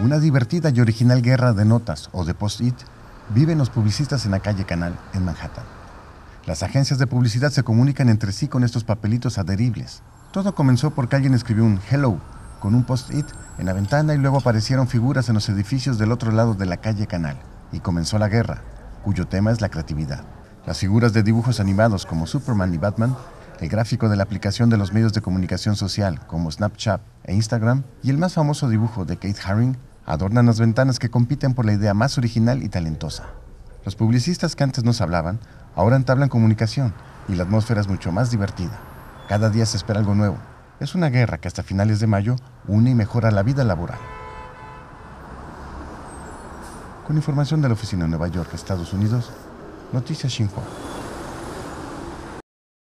Una divertida y original guerra de notas o de post-it viven los publicistas en la calle Canal, en Manhattan. Las agencias de publicidad se comunican entre sí con estos papelitos adheribles. Todo comenzó porque alguien escribió un hello con un post-it en la ventana y luego aparecieron figuras en los edificios del otro lado de la calle Canal y comenzó la guerra, cuyo tema es la creatividad. Las figuras de dibujos animados como Superman y Batman, el gráfico de la aplicación de los medios de comunicación social como Snapchat e Instagram y el más famoso dibujo de Kate Haring adornan las ventanas que compiten por la idea más original y talentosa. Los publicistas que antes nos hablaban, ahora entablan comunicación y la atmósfera es mucho más divertida. Cada día se espera algo nuevo. Es una guerra que hasta finales de mayo une y mejora la vida laboral. Con información de la Oficina de Nueva York, Estados Unidos, Noticias Xinhua.